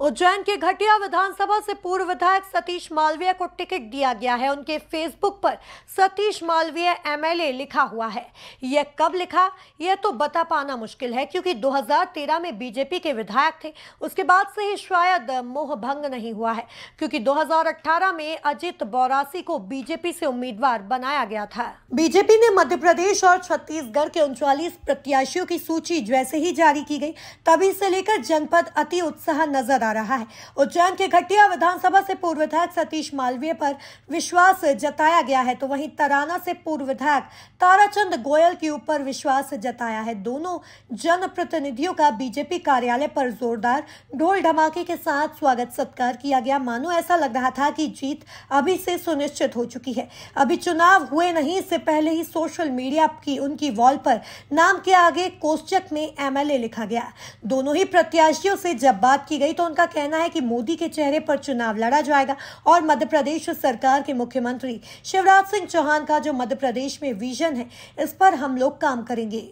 उज्जैन के घटिया विधानसभा से पूर्व विधायक सतीश मालवीय को टिकट दिया गया है उनके फेसबुक पर सतीश मालवीय एमएलए लिखा हुआ है यह कब लिखा यह तो बता पाना मुश्किल है क्योंकि 2013 में बीजेपी के विधायक थे उसके बाद से ही शायद मोह भंग नहीं हुआ है क्योंकि 2018 में अजित बौरासी को बीजेपी से उम्मीदवार बनाया गया था बीजेपी ने मध्य प्रदेश और छत्तीसगढ़ के उनचालीस प्रत्याशियों की सूची जैसे ही जारी की गई तभी से लेकर जनपद अति उत्साह नजर नजर आ रहा है उज्जैन के घटिया विधानसभा से पूर्व विधायक सतीश मालवीय पर विश्वास जताया गया है तो वहीं तराना से पूर्व विधायक ताराचंद गोयल के ऊपर विश्वास जताया है दोनों जनप्रतिनिधियों का बीजेपी कार्यालय पर जोरदार ढोल धमाके के साथ स्वागत सत्कार किया गया मानो ऐसा लग रहा था कि जीत अभी से सुनिश्चित हो चुकी है अभी चुनाव हुए नहीं इससे पहले ही सोशल मीडिया की उनकी वॉल पर नाम के आगे कोष्चक में एमएलए लिखा गया दोनों ही प्रत्याशियों से जब बात की गई तो उनका कहना है कि मोदी के चेहरे पर चुनाव लड़ा जाएगा और मध्य प्रदेश सरकार के मुख्यमंत्री शिवराज सिंह चौहान का जो मध्य प्रदेश में विजन है इस पर हम लोग काम करेंगे